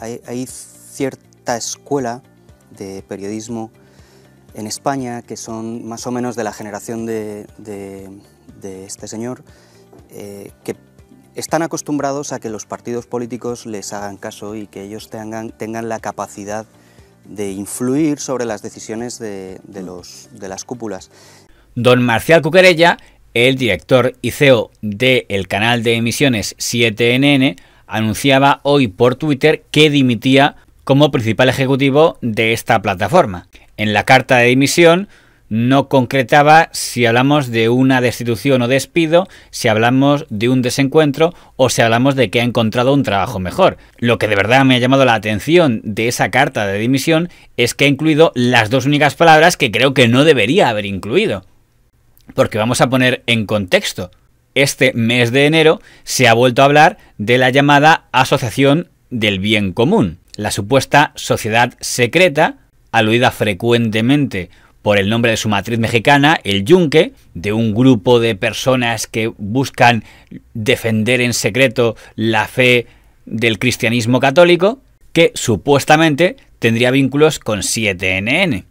hay, cierta escuela de periodismo en España que son más o menos de la generación de, este señor, eh, que están acostumbrados a que los partidos políticos les hagan caso y que ellos tengan, la capacidad de influir sobre las decisiones de las cúpulas. Don Marcial Cuquerella, el director y CEO del canal de emisiones 7NN, anunciaba hoy por Twitter que dimitía como principal ejecutivo de esta plataforma. En la carta de dimisión no concretaba si hablamos de una destitución o despido, si hablamos de un desencuentro o si hablamos de que ha encontrado un trabajo mejor. Lo que de verdad me ha llamado la atención de esa carta de dimisión es que ha incluido las dos únicas palabras que creo que no debería haber incluido. Porque vamos a poner en contexto este mes de enero se ha vuelto a hablar de la llamada Asociación del Bien Común, la supuesta sociedad secreta, aludida frecuentemente por el nombre de su matriz mexicana, el Yunque, de un grupo de personas que buscan defender en secreto la fe del cristianismo católico, que supuestamente tendría vínculos con 7NN.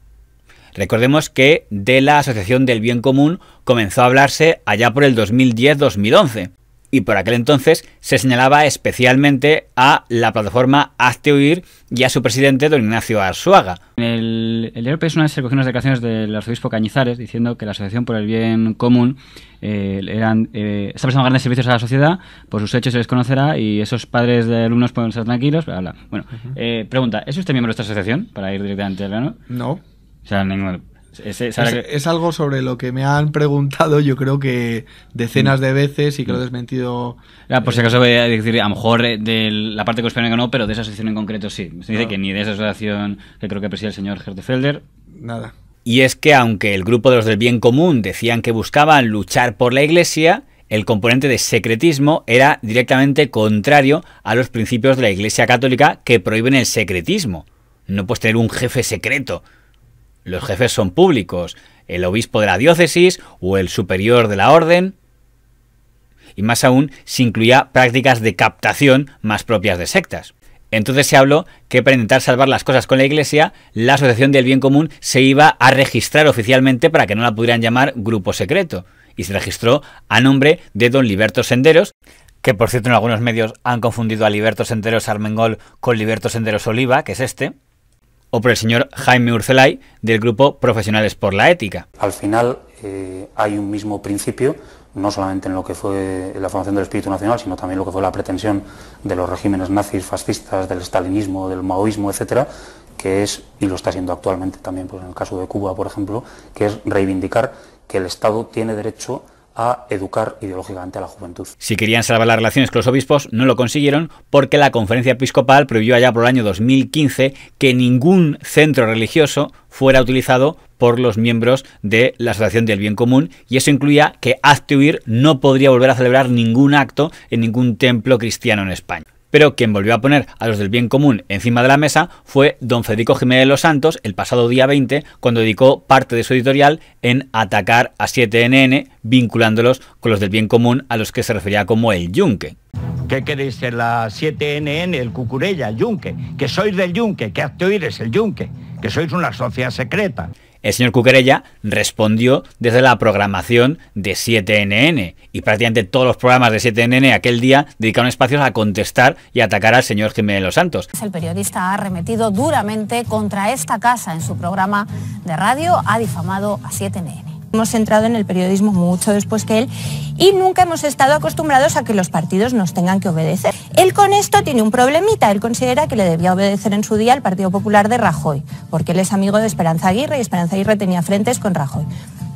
Recordemos que de la Asociación del Bien Común comenzó a hablarse allá por el 2010-2011. Y por aquel entonces se señalaba especialmente a la plataforma Hazte Huir y a su presidente, don Ignacio Arzuaga. En el, el e es una se recogieron unas declaraciones del arzobispo Cañizares diciendo que la Asociación por el Bien Común eh, eran, eh, está prestando grandes servicios a la sociedad, por sus hechos se les conocerá y esos padres de alumnos pueden ser tranquilos, Bueno, eh, pregunta, ¿es usted miembro de esta asociación? Para ir directamente al grano. No. O sea, ningún... Es, algo sobre lo que me han preguntado yo creo que decenas de veces y que lo he mm. desmentido. por si eh, acaso voy a decir, a lo mejor eh, de la parte que no, pero de esa asociación en concreto sí. Se dice que ni de esa asociación que creo que preside el señor Hertefelder. Nada. Y es que aunque el grupo de los del bien común decían que buscaban luchar por la iglesia, el componente de secretismo era directamente contrario a los principios de la iglesia católica que prohíben el secretismo. No puedes tener un jefe secreto, los jefes son públicos, el obispo de la diócesis o el superior de la orden. Y más aún, se incluía prácticas de captación más propias de sectas. Entonces se habló que para intentar salvar las cosas con la Iglesia, la Asociación del Bien Común se iba a registrar oficialmente para que no la pudieran llamar grupo secreto, y se registró a nombre de don Liberto Senderos, que por cierto en algunos medios han confundido a Liberto Senderos Armengol con Liberto Senderos Oliva, que es este, o por el señor Jaime Urcelay del grupo Profesionales por la Ética. Al final eh, hay un mismo principio, no solamente en lo que fue la formación del espíritu nacional, sino también lo que fue la pretensión de los regímenes nazis, fascistas, del stalinismo, del maoísmo, etcétera, que es, y lo está siendo actualmente también, pues en el caso de Cuba, por ejemplo, que es reivindicar que el Estado tiene derecho a educar ideológicamente a la juventud. Si querían salvar las relaciones con los obispos, no lo consiguieron porque la conferencia episcopal prohibió allá por el año 2015 que ningún centro religioso fuera utilizado por los miembros de la Asociación del Bien Común y eso incluía que Hazte no podría volver a celebrar ningún acto en ningún templo cristiano en España. Pero quien volvió a poner a los del bien común encima de la mesa fue don Federico Jiménez de los Santos el pasado día 20, cuando dedicó parte de su editorial en atacar a 7NN, vinculándolos con los del bien común a los que se refería como el yunque. ¿Qué queréis ser la 7NN, el cucurella, el yunque? Que sois del yunque, que acto es el yunque que sois una sociedad secreta. El señor Cuquerella respondió desde la programación de 7NN y prácticamente todos los programas de 7NN aquel día dedicaron espacios a contestar y atacar al señor Jiménez los Santos. El periodista ha arremetido duramente contra esta casa en su programa de radio, ha difamado a 7NN. Hemos entrado en el periodismo mucho después que él y nunca hemos estado acostumbrados a que los partidos nos tengan que obedecer. Él con esto tiene un problemita. Él considera que le debía obedecer en su día al Partido Popular de Rajoy, porque él es amigo de Esperanza Aguirre y Esperanza Aguirre tenía frentes con Rajoy.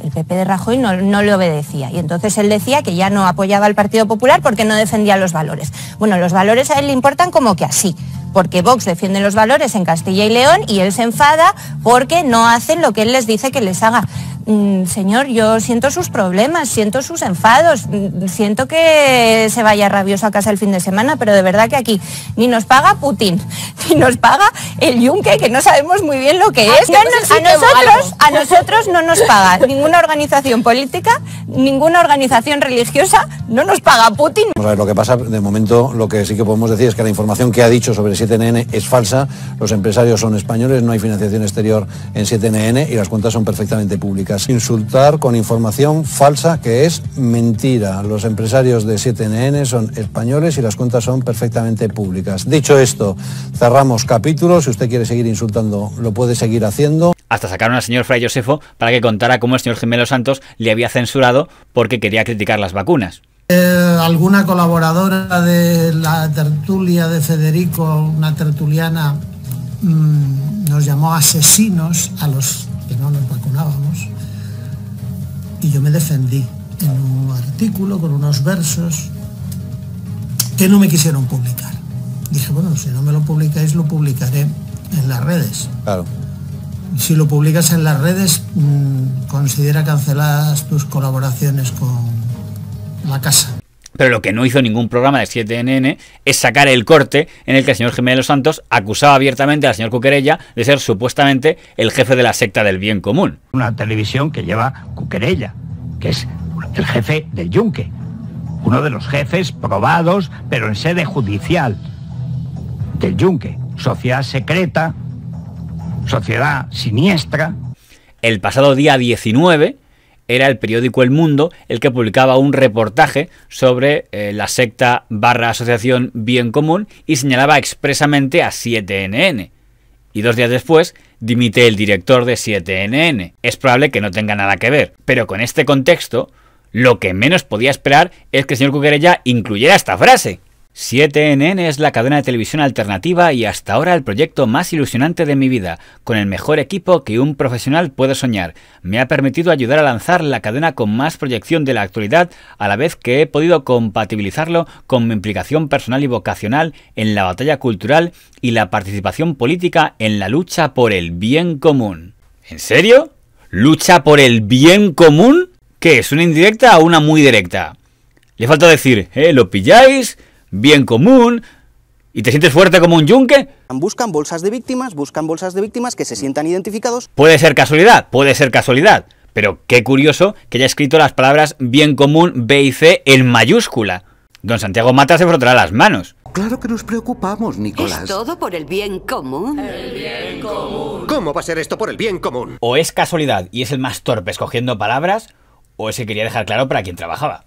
El PP de Rajoy no, le obedecía y entonces él decía que ya no apoyaba al Partido Popular porque no defendía los valores. Bueno, los valores a él le importan como que así, porque Vox defiende los valores en Castilla y León y él se enfada porque no hacen lo que él les dice que les haga. Mm, señor, yo siento sus problemas, siento sus enfados, mm, siento que se vaya rabioso a casa el fin de semana, pero de verdad que aquí ni nos paga Putin, ni nos paga el yunque, que no sabemos muy bien lo que ah, es. Pues a, nosotros, no nos paga ninguna organización política, ninguna organización religiosa, no nos paga Putin. lo que pasa, de momento lo que sí que podemos decir es que la información que ha dicho sobre 7NN es falsa, los empresarios son españoles, no hay financiación exterior en 7NN y las cuentas son perfectamente públicas insultar con información falsa que es mentira. Los empresarios de 7NN son españoles y las cuentas son perfectamente públicas. Dicho esto, cerramos capítulo. Si usted quiere seguir insultando, lo puede seguir haciendo. Hasta sacaron al señor Fray Josefo para que contara cómo el señor Jiménez Santos le había censurado porque quería criticar las vacunas. Eh, alguna colaboradora de la tertulia de Federico, una tertuliana, mm, nos llamó asesinos a los que no nos vacunábamos y yo me defendí en un artículo con unos versos que no me quisieron publicar. Dije, bueno, si no me lo publicáis, lo publicaré en las redes. Claro. Si lo publicas en las redes, mm, considera canceladas tus colaboraciones con la casa. Pero lo que no hizo ningún programa de 7NN es sacar el corte en el que el señor Jiménez de los Santos acusaba abiertamente al señor Cuquerella de ser supuestamente el jefe de la secta del bien común. Una televisión que lleva Cuquerella, que es el jefe del yunque, uno de los jefes probados, pero en sede judicial, del yunque, sociedad secreta, sociedad siniestra. El pasado día 19, era el periódico El Mundo el que publicaba un reportaje sobre eh, la secta barra asociación Bien Común y señalaba expresamente a 7NN. Y dos días después dimite el director de 7NN. Es probable que no tenga nada que ver, pero con este contexto, lo que menos podía esperar es que el señor Cuquerella incluyera esta frase. 7NN es la cadena de televisión alternativa y hasta ahora el proyecto más ilusionante de mi vida, con el mejor equipo que un profesional puede soñar. Me ha permitido ayudar a lanzar la cadena con más proyección de la actualidad, a la vez que he podido compatibilizarlo con mi implicación personal y vocacional en la batalla cultural y la participación política en la lucha por el bien común. ¿En serio? ¿Lucha por el bien común? ¿Qué es? ¿Una indirecta o una muy directa? Le falta decir, ¿eh? ¿Lo pilláis? bien común, ¿Y te sientes fuerte como un yunque? Buscan bolsas de víctimas, buscan bolsas de víctimas que se sientan identificados. Puede ser casualidad, puede ser casualidad. Pero qué curioso que haya escrito las palabras bien común B y C en mayúscula. Don Santiago Mata se frotará las manos. Claro que nos preocupamos, Nicolás. ¿Es todo por el bien común? El bien común. ¿Cómo va a ser esto por el bien común? O es casualidad y es el más torpe escogiendo palabras, o es quería dejar claro para quien trabajaba.